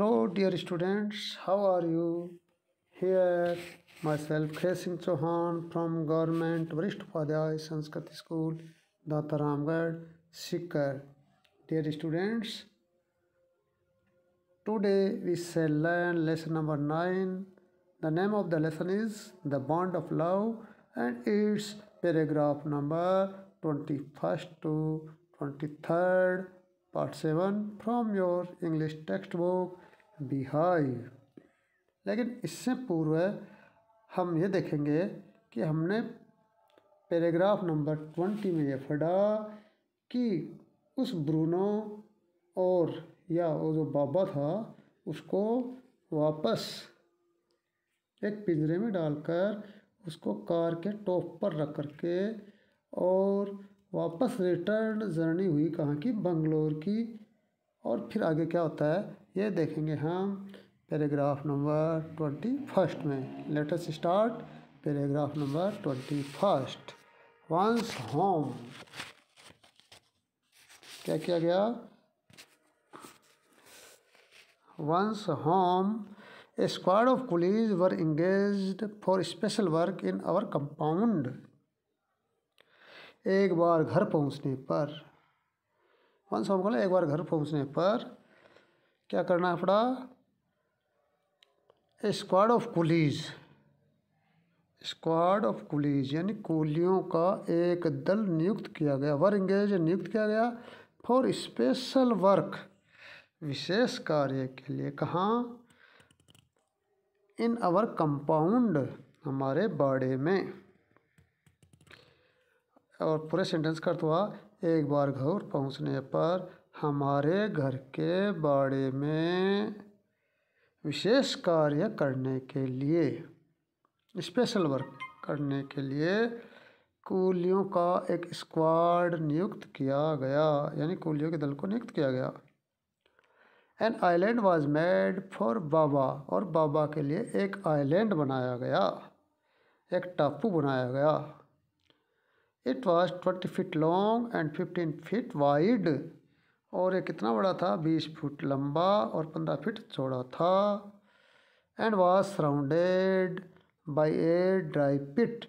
hello dear students how are you here myself Khay Chauhan from government Varishth Upadhyay Sanskrit school Dataramgarh Sikar dear students today we shall learn lesson number 9 the name of the lesson is the bond of love and its paragraph number 21st to 23rd part 7 from your English textbook beehive लेकिन इससे पूर्व हम ये देखेंगे कि हमने paragraph number twenty में यह पढ़ा कि उस ब्रूनो और या वो जो बाबा था उसको वापस एक पिंजरे में डालकर उसको कार के टॉप पर रख करके और वापस रिटर्न जर्नी हुई कहाँ की बंगलोर की और फिर आगे क्या होता है ये देखेंगे हम पैराग्राफ नंबर ट्वेंटी फर्स्ट में let's start paragraph number twenty first once home क्या किया गया once home a squad of police were engage for special work in our compound एक बार घर पहुंचने पर वंस होम को एक बार घर पहुंचने पर क्या करना है अपना squad of coolies squad of coolies यानी कुलियों का एक दल नियुक्त किया गया वर इंगेज नियुक्त किया गया फॉर स्पेशल वर्क विशेष कार्य के लिए कहाँ इन अवर कंपाउंड हमारे बाड़े में और पूरे सेंटेंस का तो एक बार घर पहुंचने पर हमारे घर के बाड़े में विशेष कार्य करने के लिए स्पेशल वर्क करने के लिए कूलियों का एक स्क्वाड नियुक्त किया गया यानी कूलियों के दल को नियुक्त किया गया an island was made for Baba और बाबा के लिए एक आइलैंड बनाया गया एक टापू बनाया गया it was twenty feet long and fifteen feet wide और ये कितना बड़ा था बीस फुट लंबा और पंद्रह फीट चौड़ा था and was surrounded by a dry pit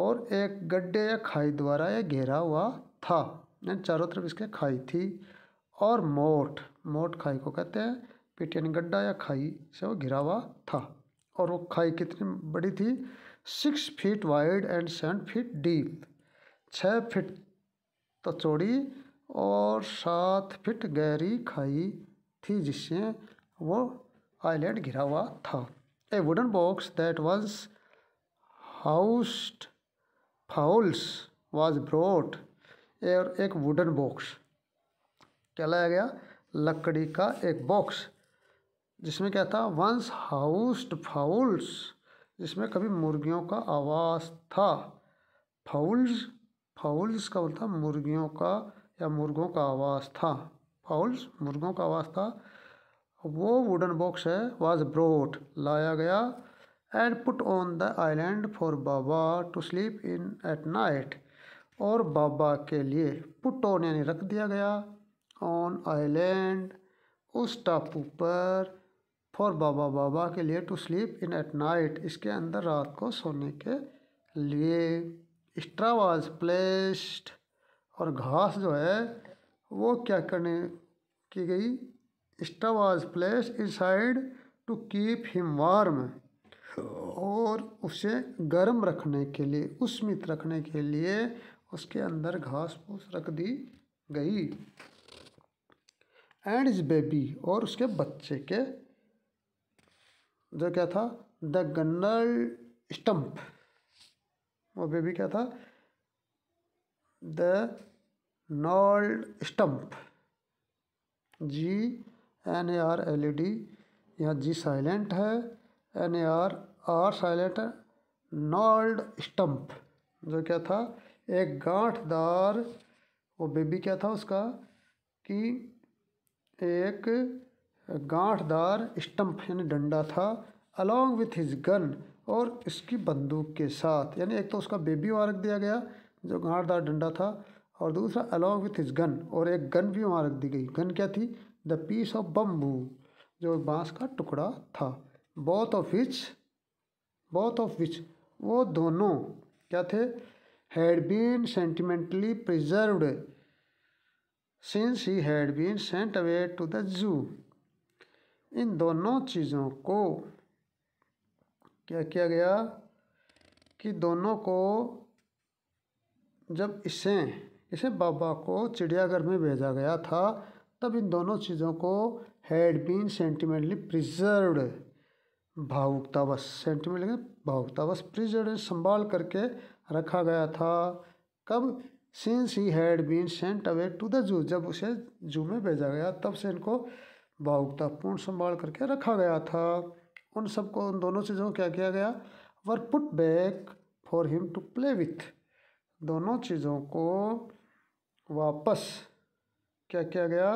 और एक गड्ढे या खाई द्वारा यह घेरा हुआ था एंड चारों तरफ इसके खाई थी और मोट मोट खाई को कहते हैं पिट यानी गड्ढा या खाई से वो घिरा हुआ था और वो खाई कितनी बड़ी थी six feet wide and seven feet deep छः फीट तो चौड़ी और सात फिट गहरी खाई थी जिससे वो आइलैंड घिरा हुआ था a wooden box that was housed fowls was brought और एक वुडन बॉक्स क्या लाया गया लकड़ी का एक बॉक्स जिसमें क्या था वंस हाउस्ड फाउल्स जिसमें कभी मुर्गियों का आवास था फाउल्स फाउल्स का बोलता मतलब मुर्गियों का या मुर्गों का आवास था फाउल्स मुर्गों का आवास था वो वुडन बॉक्स है वाज ब्रोट लाया गया and put on the island for Baba to sleep in at night और बाबा के लिए पुट ऑन यानी रख दिया गया ऑन आइलैंड उस टापू पर फॉर बाबा बाबा के लिए to sleep in at night इसके अंदर रात को सोने के लिए स्ट्रा वाज प्लेस्ड और घास जो है वो क्या करने की गई stove as place inside to keep him warm और उसे गर्म रखने के लिए उस्मित रखने के लिए उसके अंदर घास फूस रख दी गई एंड इज बेबी और उसके बच्चे के जो क्या था द गन्नल स्टम्प वो बेबी क्या था the gnarled stump G N A R L E D यहाँ जी साइलेंट है N A R R silent है नॉल्ड स्टम्प जो क्या था एक गांठदार वो बेबी क्या था उसका कि एक गांठदार स्टम्प यानी डंडा था अलोंग विथ हिज गन और इसकी बंदूक के साथ यानी एक तो उसका बेबी वारक दिया गया जो घाटदार डंडा था और दूसरा अलॉन्ग विथ हिज गन और एक गन भी वहाँ रख दी गई गन क्या थी द पीस ऑफ बम्बू जो बांस का टुकड़ा था both of which both of which वो दोनों क्या थे had been sentimentally preserve since he had been sent away to the zoo इन दोनों चीज़ों को क्या किया गया कि दोनों को जब इसे इसे बाबा को चिड़ियाघर में भेजा गया था तब इन दोनों चीज़ों को हैड बीन सेंटिमेंटली प्रिजर्व्ड भावुकतावश सेंटिमेंटली भावुकतावश प्रिजर्व संभाल करके रखा गया था कब since he had been sent away to the zoo जब उसे जू में भेजा गया तब से इनको भावुकतापूर्ण संभाल करके रखा गया था उन सबको उन दोनों चीज़ों को क्या किया गया were put back for him to play with दोनों चीज़ों को वापस क्या किया गया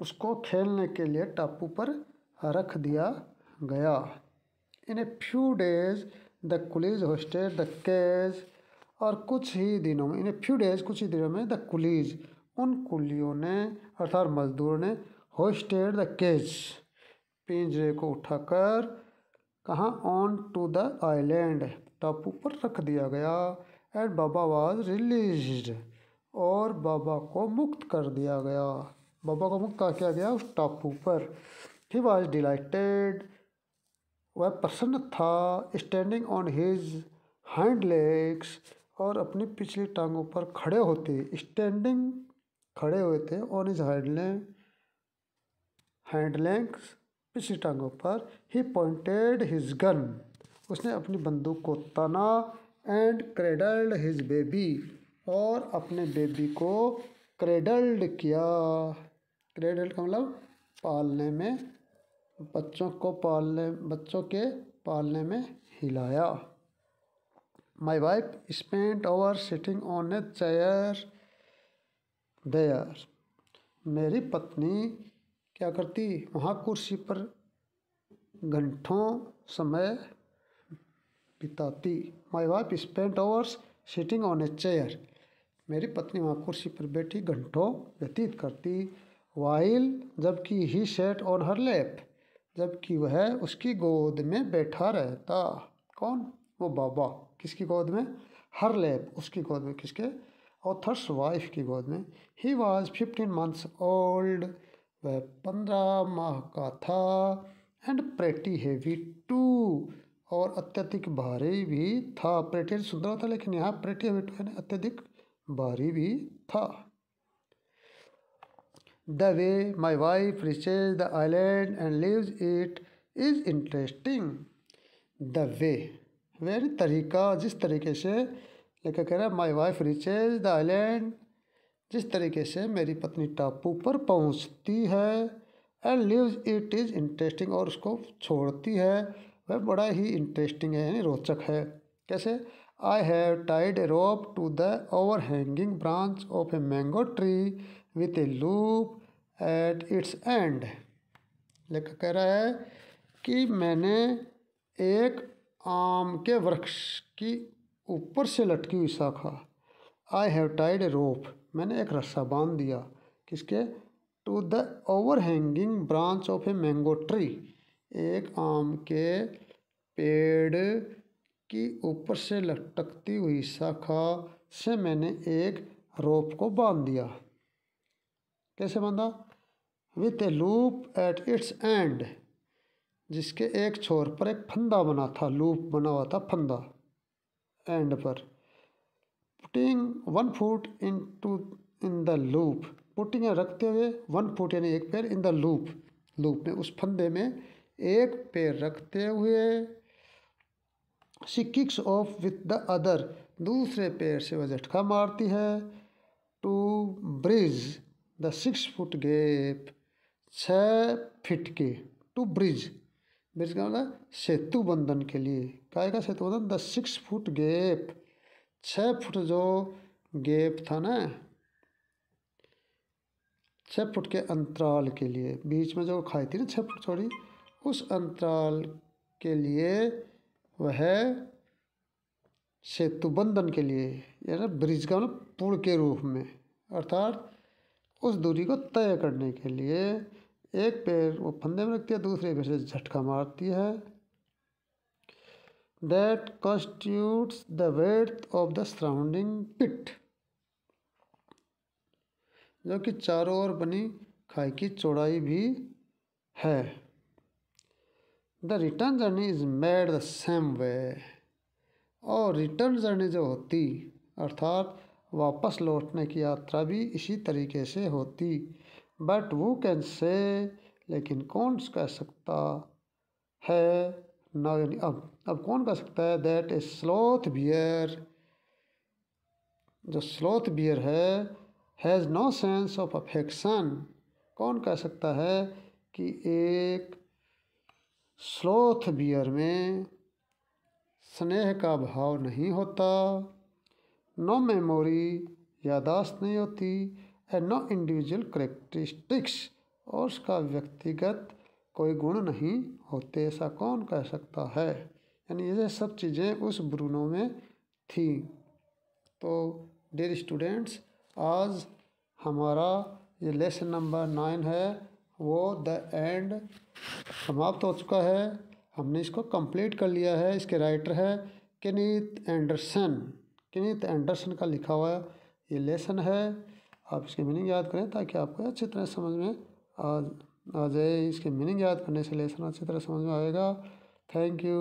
उसको खेलने के लिए टापू पर रख दिया गया in a few days the coolies hoisted the cage और कुछ ही दिनों में इन ए फ्यू डेज कुछ ही दिनों में द कुलीज उन कुलियों ने अर्थात मजदूर ने होस्टेड द कैज पिंजरे को उठाकर कहाँ ऑन टू द आइलैंड टापू पर रख दिया गया एंड बाबा वाज रिलीज और बाबा को मुक्त कर दिया गया बाबा को मुक्त कर किया गया उस टापू पर ही वाज डिलाइटेड वह प्रसन्न था standing on his hind legs और अपनी पिछली टांगों पर खड़े होते स्टैंडिंग खड़े हुए थे on his hind hind legs पिछली टांगों पर ही पॉइंटेड हिज गन उसने अपनी बंदूक को तना एंड क्रेडल्ड हिज बेबी और अपने बेबी को क्रेडल्ड किया क्रेडल्ड का मतलब पालने में बच्चों को पालने बच्चों के पालने में हिलाया my wife spent over sitting on a chair there मेरी पत्नी क्या करती वहाँ कुर्सी पर घंटों समय बिताती my wife spent hours sitting on a chair मेरी पत्नी वहाँ कुर्सी पर बैठी घंटों व्यतीत करती वाइल जबकि ही सेट ऑन हर लेप जबकि वह उसकी गोद में बैठा रहता कौन वो बाबा किसकी गोद में हर लेप उसकी गोद में किसके ऑथर्स वाइफ की गोद में ही वाज फिफ्टीन मंथ्स ओल्ड वह पंद्रह माह का था एंड प्रेटी हैवी टू और अत्यधिक भारी भी था प्रेटी सुंदर था लेकिन यहाँ प्रेटी हेवी टू यानी अत्यधिक भारी भी था the way my wife reaches the island and leaves it is interesting the way very तरीका जिस तरीके से लेकर कह रहा है my wife reaches the island जिस तरीके से मेरी पत्नी टापू पर पहुंचती है and leaves it is interesting और उसको छोड़ती है वह बड़ा ही इंटरेस्टिंग है यानी रोचक है कैसे I have tied a rope to the overhanging branch of a mango tree with a loop at its end लेखक कह रहा है कि मैंने एक आम के वृक्ष की ऊपर से लटकी हुई शाखा आई हैव टाइड ए रोप मैंने एक रस्सा बांध दिया किसके to the overhanging branch of a mango tree एक आम के पेड़ की ऊपर से लटकती हुई शाखा से मैंने एक रोप को बांध दिया कैसे बांधा with a loop at its end जिसके एक छोर पर एक फंदा बना था लूप बना हुआ था फंदा एंड पर putting one foot into in the loop putting रखते हुए वन फुट यानी एक पैर इन द लूप लूप में उस फंदे में एक पैर रखते हुए she kicks off with the other दूसरे पैर से वह झटका मारती है to bridge the six foot gap छ फिट के टू ब्रिज ब्रिज का मतलब सेतु बंधन के लिए काहे का सेतु बंधन द सिक्स फुट गैप छः फुट जो गेप था ना छः फुट के अंतराल के लिए बीच में जो खाई थी ना छः फुट थोड़ी उस अंतराल के लिए वह सेतु बंधन के लिए यानी ब्रिज का मतलब पुल के रूप में अर्थात उस दूरी को तय करने के लिए एक पैर वो फंदे में रखती है दूसरे पैर से झटका मारती है that constitutes the width of the surrounding pit जो कि चारों ओर बनी खाई की चौड़ाई भी है the return journey is made the same way और रिटर्न जर्नी जो होती अर्थात वापस लौटने की यात्रा भी इसी तरीके से होती बट वो कैन से लेकिन कौन कह सकता है ना यानी अब अब कौन कह सकता है दैट ए स्लोथ बियर जो स्लोथ बियर है has no sense of affection कौन कह सकता है कि एक स्लोथ बियर में स्नेह का भाव नहीं होता नो मेमोरी यादाश्त नहीं होती एंड नो इंडिविजुअल करेक्टरिस्टिक्स और उसका व्यक्तिगत कोई गुण नहीं होते ऐसा कौन कह सकता है यानी ये सब चीज़ें उस ब्रूनों में थी तो डेयर स्टूडेंट्स आज हमारा ये लेसन नंबर नाइन है वो द एंड समाप्त हो चुका है हमने इसको कंप्लीट कर लिया है इसके राइटर है किनीत एंडरसन किनित एंडरसन का लिखा हुआ ये लेसन है आप इसकी मीनिंग याद करें ताकि आपको अच्छी तरह समझ में आ आ जाए इसके मीनिंग याद करने से लेसन अच्छी तरह समझ में आएगा थैंक यू